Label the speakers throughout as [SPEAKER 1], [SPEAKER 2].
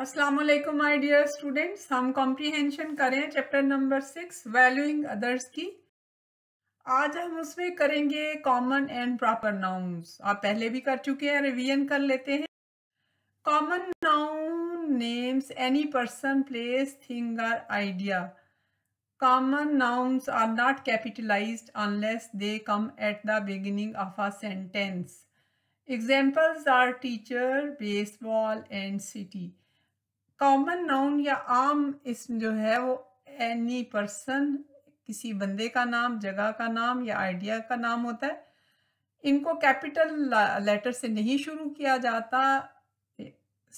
[SPEAKER 1] Aslam my dear students हम comprehension करें chapter number six valuing others की आज हम उसमें करेंगे कॉमन एंड प्रॉपर नाउन्स आप पहले भी कर चुके हैं रिवीजन कर लेते हैं common noun names any person place thing or idea common nouns are not capitalize unless they come at the beginning of a sentence examples are teacher baseball and city common noun या आम इस जो है वो any person किसी बंदे का नाम जगह का नाम या आइडिया का नाम होता है इनको कैपिटल लेटर से नहीं शुरू किया जाता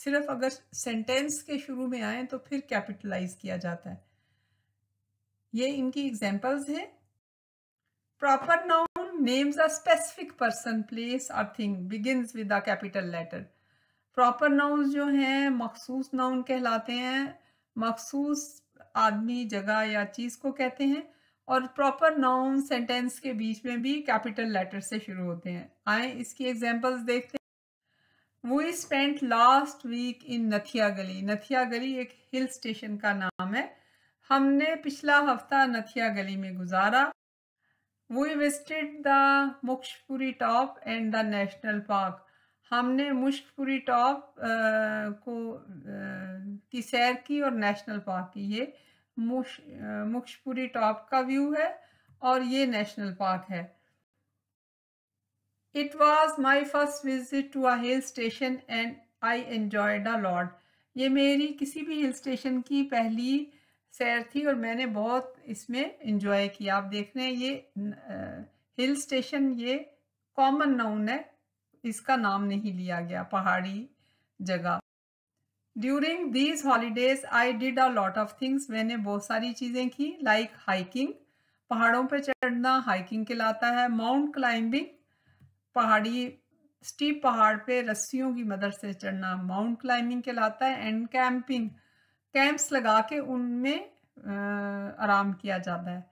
[SPEAKER 1] सिर्फ अगर सेंटेंस के शुरू में आए तो फिर कैपिटलाइज किया जाता है ये इनकी एग्जांपल्स हैं proper noun names a specific person place or thing begin with a capital letter proper nouns जो हैं मखसूस नाउन कहलाते हैं मखसूस आदमी जगह या चीज़ को कहते हैं और प्रॉपर नाउन सेंटेंस के बीच में भी कैपिटल लेटर से शुरू होते हैं आए इसकी एग्जाम्पल्स देखते हैं we spent last week in Nathia Gali नथिया गली एक हिल स्टेशन का नाम है हमने पिछला हफ्ता नथिया गली में गुजारा we visited the Mukshpuri top and the national park हमने मुश्कपुरी टॉप को आ, की सैर की और नेशनल पार्क की ये मुश मुक्षपुरी टॉप का व्यू है और ये नेशनल पार्क है it was my first visit to a hill station and I enjoyed a lot ये मेरी किसी भी हिल स्टेशन की पहली सैर थी और मैंने बहुत इसमें इंजॉय किया आप देख रहे हैं ये हिल स्टेशन ये कॉमन नाउन है इसका नाम नहीं लिया गया पहाड़ी जगह during these holidays I did a lot of things मैंने बहुत सारी चीज़ें की लाइक like हाइकिंग पहाड़ों पर चढ़ना हाइकिंग कहलाता है माउंट क्लाइंबिंग पहाड़ी स्टीप पहाड़ पे रस्सियों की मदद से चढ़ना माउंट क्लाइंबिंग कहलाता है एंड कैंपिंग कैंप्स लगा के उनमें आराम किया जाता है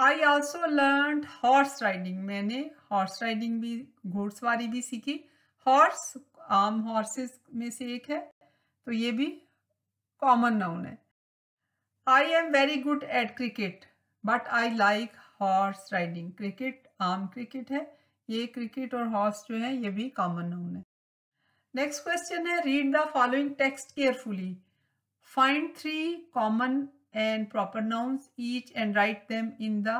[SPEAKER 1] I also learn horse riding मैंने हॉर्स राइडिंग भी घोड़सवारी भी सीखी हॉर्स आम हॉर्सेस में से एक है तो ये भी कॉमन नाउन है I am very good at cricket but I like horse riding cricket आम क्रिकेट है ये क्रिकेट और हॉर्स जो है ये भी कॉमन नाउन है नेक्स्ट क्वेश्चन है read the following text carefully find three common and proper nouns each and write them in the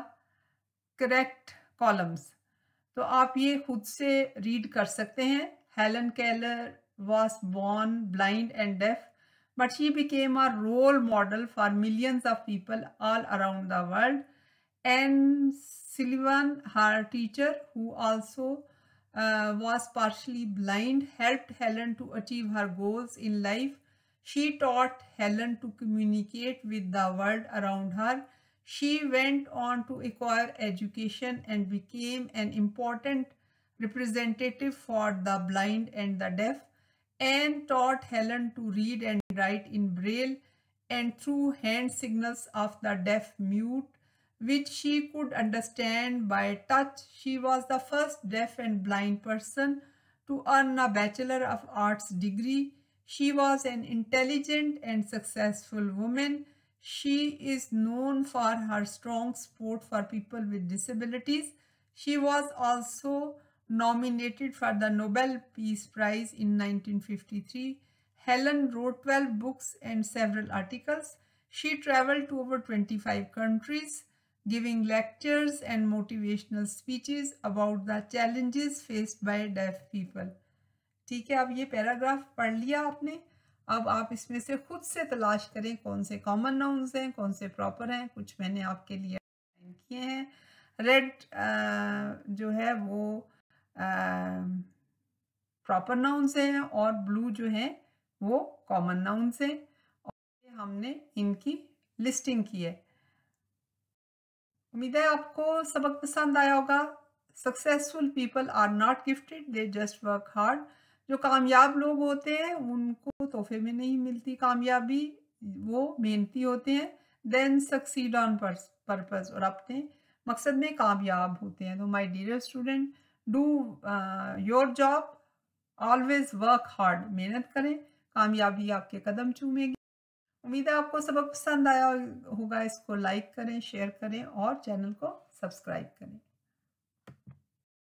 [SPEAKER 1] correct columns तो आप ये खुद से रीड कर सकते हैं Helen Keller was born blind and deaf but she became a role model for millions of people all around the world and Sullivan her teacher who also uh, was partially blind helped Helen to achieve her goals in life She taught Helen to communicate with the world around her. She went on to acquire education and became an important representative for the blind and the deaf. Anne taught Helen to read and write in braille and through hand signals of the deaf mute which she could understand by touch. She was the first deaf and blind person to earn a Bachelor of Arts degree she was an intelligent and successful woman. She is known for her strong support for people with disabilities. She was also nominated for the Nobel Peace Prize in 1953. Helen wrote 12 books and several articles. She traveled to over 25 countries, giving lectures and motivational speeches about the challenges faced by deaf people. ठीक है अब ये paragraph पढ़ लिया आपने अब आप इसमें से खुद से तलाश करें कौन से कॉमन नाउन्स हैं कौन से प्रॉपर हैं कुछ मैंने आपके लिए किए हैं रेड जो है वो प्रॉपर नाउन्स हैं और ब्लू जो है वो कॉमन नाउन्स हैं और हमने इनकी लिस्टिंग की है उम्मीद है आपको सबक पसंद आया होगा successful people are not gifted they just work hard जो कामयाब लोग होते हैं उनको तोहफे में नहीं मिलती कामयाबी वो मेहनती होते हैं देन सक्सीड ऑन पर्पज और अपने मकसद में कामयाब होते हैं तो my dear student do your job always work hard मेहनत करें कामयाबी आपके कदम चूमेगी उम्मीद है आपको सबक पसंद आया होगा इसको लाइक करें शेयर करें और चैनल को सब्सक्राइब करें